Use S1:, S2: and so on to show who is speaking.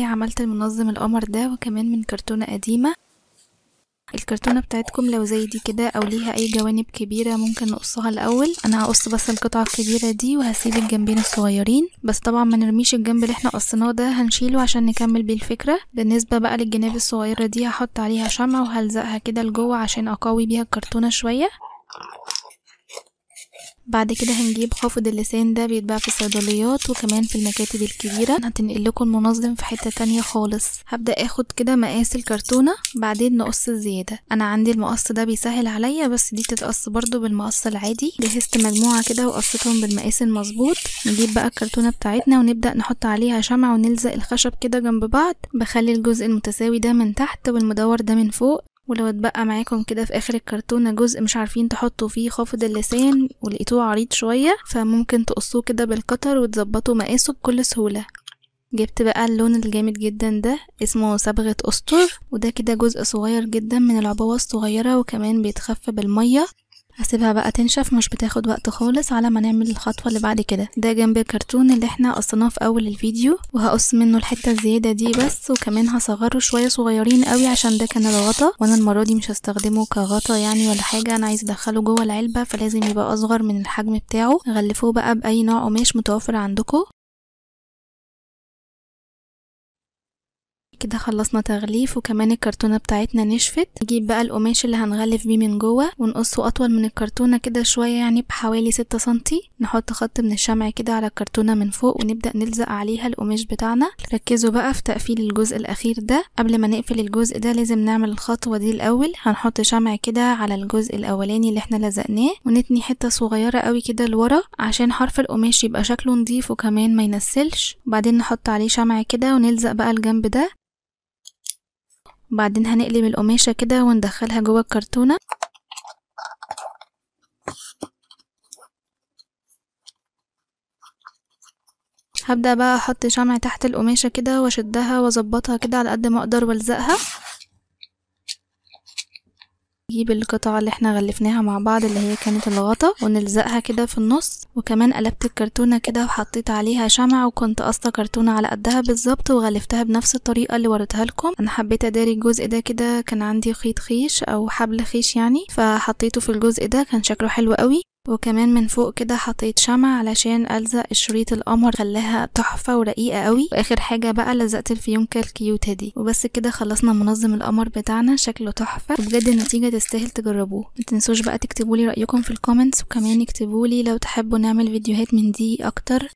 S1: إيه عملت المنظم القمر ده وكمان من كرتونة قديمة الكرتونة بتاعتكم لو زي دي كده او ليها اي جوانب كبيرة ممكن نقصها الاول انا هقص بس القطعة الكبيرة دي وهسيب الجنبين الصغيرين بس طبعا ما نرميش الجنب اللي احنا قصناه ده هنشيله عشان نكمل بيه الفكرة بالنسبة بقى للجناب الصغيرة دي هحط عليها شمع وهلزقها كده لجوه عشان اقوي بيها الكرتونة شوية بعد كده هنجيب خافض اللسان ده بيتباع في الصيدليات وكمان في المكاتب الكبيرة هتنقل لكم المنظم في حتة تانية خالص هبدأ اخد كده مقاس الكرتونة بعدين نقص الزيادة انا عندي المقص ده بيسهل عليا بس دي تتقص برضو بالمقص العادي جهزت مجموعة كده وقصتهم بالمقاس المظبوط نجيب بقى الكرتونة بتاعتنا ونبدأ نحط عليها شمع ونلزق الخشب كده جنب بعض بخلي الجزء المتساوي ده من تحت والمدور ده من فوق ولو اتبقى معاكم كده في اخر الكرتونة جزء مش عارفين تحطوا فيه خافض اللسان ولقيتوه عريض شوية فممكن تقصوه كده بالقطر وتظبطوا مقاسه بكل سهولة جبت بقى اللون الجامد جدا ده اسمه صبغة أسطر وده كده جزء صغير جدا من العبوة الصغيرة وكمان بيتخفى بالمية هسيبها بقى تنشف مش بتاخد وقت خالص على ما نعمل الخطوه اللي بعد كده ده جنب الكرتون اللي احنا قصيناه في اول الفيديو وهقص منه الحته الزياده دي بس وكمان هصغره شويه صغيرين قوي عشان ده كان الغطا وانا المره دي مش هستخدمه كغطا يعني ولا حاجه انا عايز ادخله جوه العلبه فلازم يبقى اصغر من الحجم بتاعه غلفوه بقى باي نوع قماش متوفر عندكم كده خلصنا تغليف وكمان الكرتونة بتاعتنا نشفت نجيب بقى القماش اللي هنغلف بيه من جوه ونقصه أطول من الكرتونة كده شوية يعني بحوالي ستة سنتي نحط خط من الشمع كده على الكرتونة من فوق ونبدأ نلزق عليها القماش بتاعنا ركزوا بقى في تقفيل الجزء الأخير ده قبل ما نقفل الجزء ده لازم نعمل الخطوة دي الأول هنحط شمع كده على الجزء الأولاني اللي احنا لزقناه ونتني حتة صغيرة قوي كده لورا عشان حرف القماش يبقى شكله نضيف وكمان ما ينسلش وبعدين نحط عليه شمع كده ونلزق بقى الجنب ده بعدين هنقلب القماشة كده وندخلها جوه الكرتونة هبدأ بقى احط شمع تحت القماشة كده واشدها واظبطها كده على قد ما اقدر والزقها نجيب القطعة اللي احنا غلفناها مع بعض اللي هي كانت الغطا ونلزقها كده في النص وكمان قلبت الكرتونة كده وحطيت عليها شمع وكنت قصت كرتونة على قدها بالظبط وغلفتها بنفس الطريقة اللي وريتها لكم انا حبيت اداري الجزء ده كده كان عندي خيط خيش او حبل خيش يعني فحطيته في الجزء ده كان شكله حلو قوي وكمان من فوق كده حطيت شمع علشان ألزق شريط القمر خلاها تحفة ورقيقة قوي وآخر حاجة بقى لزقت الفيونكة الكيوتة دي وبس كده خلصنا منظم القمر بتاعنا شكله تحفة وبجد النتيجة تستاهل تجربوه متنسوش بقى تكتبولي رأيكم في الكومنتس وكمان اكتبولي لو تحبوا نعمل فيديوهات من دي أكتر